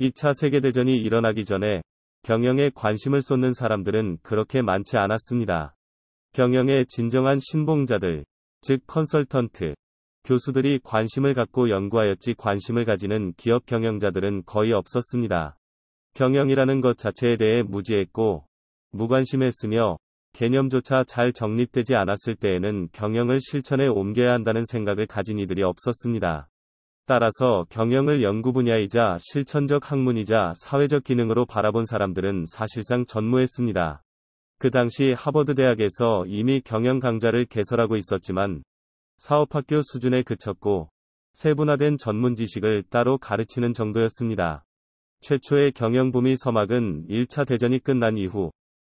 2차 세계대전이 일어나기 전에 경영에 관심을 쏟는 사람들은 그렇게 많지 않았습니다. 경영의 진정한 신봉자들, 즉 컨설턴트, 교수들이 관심을 갖고 연구하였지 관심을 가지는 기업 경영자들은 거의 없었습니다. 경영이라는 것 자체에 대해 무지했고, 무관심했으며, 개념조차 잘 정립되지 않았을 때에는 경영을 실천에 옮겨야 한다는 생각을 가진 이들이 없었습니다. 따라서 경영을 연구 분야이자 실천적 학문이자 사회적 기능으로 바라본 사람들은 사실상 전무했습니다. 그 당시 하버드대학에서 이미 경영 강좌를 개설하고 있었지만 사업학교 수준에 그쳤고 세분화된 전문 지식을 따로 가르치는 정도였습니다. 최초의 경영붐이 서막은 1차 대전이 끝난 이후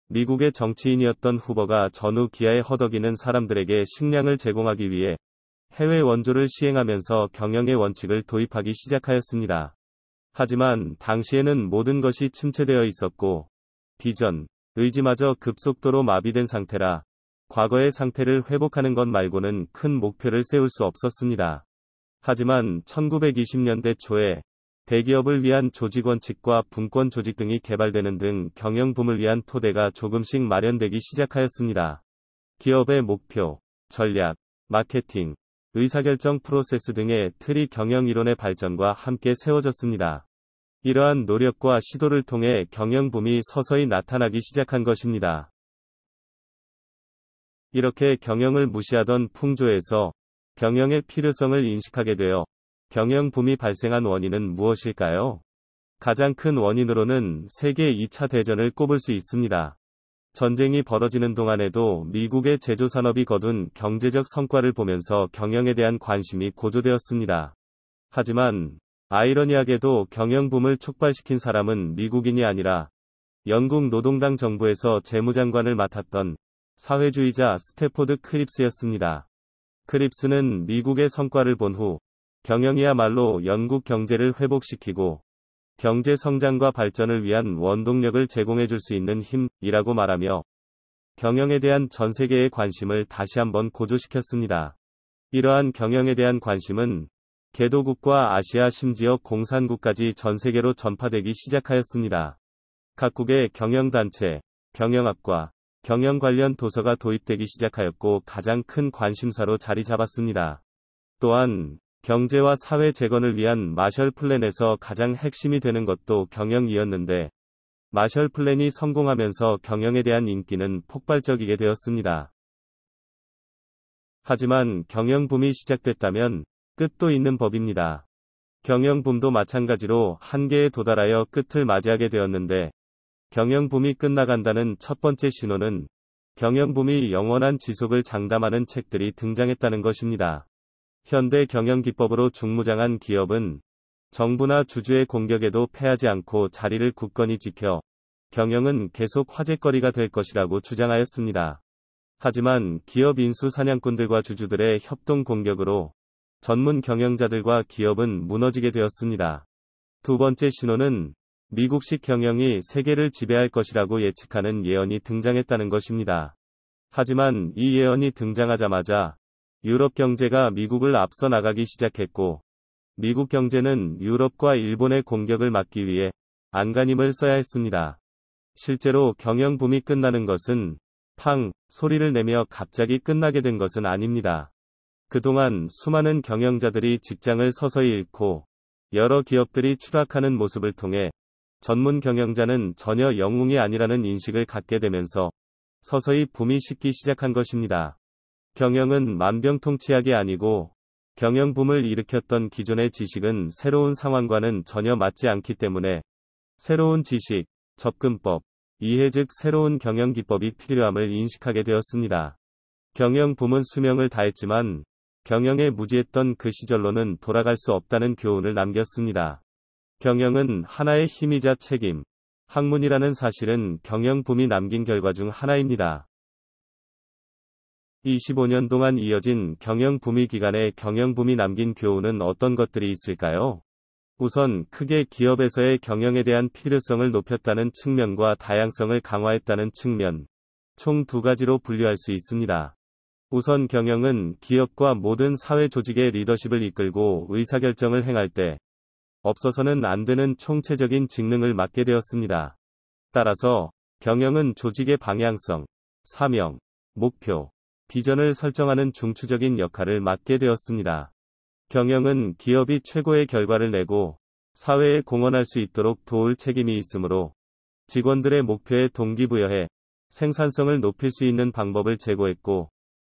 미국의 정치인이었던 후보가 전후 기아에 허덕이는 사람들에게 식량을 제공하기 위해 해외 원조를 시행하면서 경영의 원칙을 도입하기 시작하였습니다. 하지만 당시에는 모든 것이 침체되어 있었고 비전, 의지마저 급속도로 마비된 상태라 과거의 상태를 회복하는 것 말고는 큰 목표를 세울 수 없었습니다. 하지만 1920년대 초에 대기업을 위한 조직 원칙과 분권 조직 등이 개발되는 등 경영 붐을 위한 토대가 조금씩 마련되기 시작하였습니다. 기업의 목표, 전략, 마케팅, 의사결정 프로세스 등의 틀이 경영 이론의 발전과 함께 세워졌습니다. 이러한 노력과 시도를 통해 경영 붐이 서서히 나타나기 시작한 것입니다. 이렇게 경영을 무시하던 풍조에서 경영의 필요성을 인식하게 되어 경영 붐이 발생한 원인은 무엇일까요? 가장 큰 원인으로는 세계 2차 대전을 꼽을 수 있습니다. 전쟁이 벌어지는 동안에도 미국의 제조산업이 거둔 경제적 성과를 보면서 경영에 대한 관심이 고조되었습니다. 하지만 아이러니하게도 경영붐을 촉발시킨 사람은 미국인이 아니라 영국 노동당 정부에서 재무장관을 맡았던 사회주의자 스테포드 크립스였습니다. 크립스는 미국의 성과를 본 후 경영이야말로 영국 경제를 회복시키고 경제 성장과 발전을 위한 원동력을 제공해 줄 수 있는 힘이라고 말하며 경영에 대한 전 세계의 관심을 다시 한번 고조시켰습니다. 이러한 경영에 대한 관심은 개도국과 아시아 심지어 공산국까지 전 세계로 전파되기 시작하였습니다. 각국의 경영단체, 경영학과, 경영 관련 도서가 도입되기 시작하였고 가장 큰 관심사로 자리 잡았습니다. 또한 경제와 사회 재건을 위한 마셜 플랜에서 가장 핵심이 되는 것도 경영이었는데 마셜 플랜이 성공하면서 경영에 대한 인기는 폭발적이게 되었습니다. 하지만 경영붐이 시작됐다면 끝도 있는 법입니다. 경영붐도 마찬가지로 한계에 도달하여 끝을 맞이하게 되었는데 경영붐이 끝나간다는 첫 번째 신호는 경영붐이 영원한 지속을 장담하는 책들이 등장했다는 것입니다. 현대 경영기법으로 중무장한 기업은 정부나 주주의 공격에도 패하지 않고 자리를 굳건히 지켜 경영은 계속 화제거리가 될 것이라고 주장하였습니다. 하지만 기업 인수 사냥꾼들과 주주들의 협동 공격으로 전문 경영자들과 기업은 무너지게 되었습니다. 두 번째 신호는 미국식 경영이 세계를 지배할 것이라고 예측하는 예언이 등장했다는 것입니다. 하지만 이 예언이 등장하자마자 유럽 경제가 미국을 앞서 나가기 시작했고 미국 경제는 유럽과 일본의 공격을 막기 위해 안간힘을 써야 했습니다. 실제로 경영 붐이 끝나는 것은 팡 소리를 내며 갑자기 끝나게 된 것은 아닙니다. 그동안 수많은 경영자들이 직장을 서서히 잃고 여러 기업들이 추락하는 모습을 통해 전문 경영자는 전혀 영웅이 아니라는 인식을 갖게 되면서 서서히 붐이 식기 시작한 것입니다. 경영은 만병통치약이 아니고 경영붐을 일으켰던 기존의 지식은 새로운 상황과는 전혀 맞지 않기 때문에 새로운 지식, 접근법, 이해 즉 새로운 경영 기법이 필요함을 인식하게 되었습니다. 경영붐은 수명을 다했지만 경영에 무지했던 그 시절로는 돌아갈 수 없다는 교훈을 남겼습니다. 경영은 하나의 힘이자 책임, 학문이라는 사실은 경영붐이 남긴 결과 중 하나입니다. 25년 동안 이어진 경영 부미 기간에 경영 부미 남긴 교훈은 어떤 것들이 있을까요? 우선 크게 기업에서의 경영에 대한 필요성을 높였다는 측면과 다양성을 강화했다는 측면, 총 두 가지로 분류할 수 있습니다. 우선 경영은 기업과 모든 사회 조직의 리더십을 이끌고 의사결정을 행할 때 없어서는 안 되는 총체적인 직능을 맡게 되었습니다. 따라서 경영은 조직의 방향성, 사명, 목표, 비전을 설정하는 중추적인 역할을 맡게 되었습니다. 경영은 기업이 최고의 결과를 내고 사회에 공헌할 수 있도록 도울 책임이 있으므로 직원들의 목표에 동기부여해 생산성을 높일 수 있는 방법을 제고했고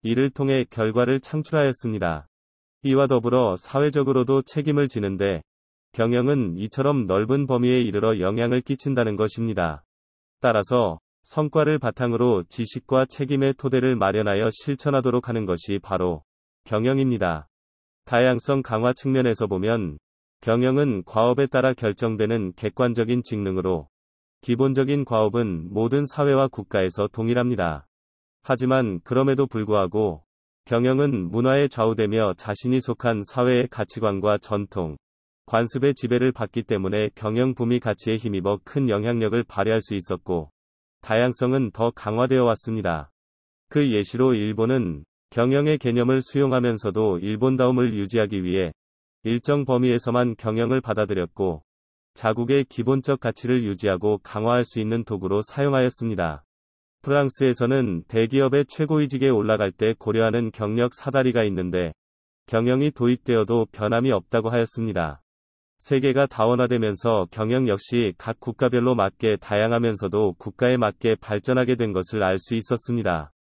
이를 통해 결과를 창출하였습니다. 이와 더불어 사회적으로도 책임을 지는데 경영은 이처럼 넓은 범위에 이르러 영향을 끼친다는 것입니다. 따라서 성과를 바탕으로 지식과 책임의 토대를 마련하여 실천하도록 하는 것이 바로 경영입니다. 다양성 강화 측면에서 보면 경영은 과업에 따라 결정되는 객관적인 직능으로 기본적인 과업은 모든 사회와 국가에서 동일합니다. 하지만 그럼에도 불구하고 경영은 문화에 좌우되며 자신이 속한 사회의 가치관과 전통, 관습의 지배를 받기 때문에 경영 부미 가치에 힘입어 큰 영향력을 발휘할 수 있었고 다양성은 더 강화되어 왔습니다. 그 예시로 일본은 경영의 개념을 수용하면서도 일본다움을 유지하기 위해 일정 범위에서만 경영을 받아들였고 자국의 기본적 가치를 유지하고 강화할 수 있는 도구로 사용하였습니다. 프랑스에서는 대기업의 최고위직에 올라갈 때 고려하는 경력 사다리가 있는데 경영이 도입되어도 변함이 없다고 하였습니다. 세계가 다원화되면서 경영 역시 각 국가별로 맞게 다양하면서도 국가에 맞게 발전하게 된 것을 알 수 있었습니다.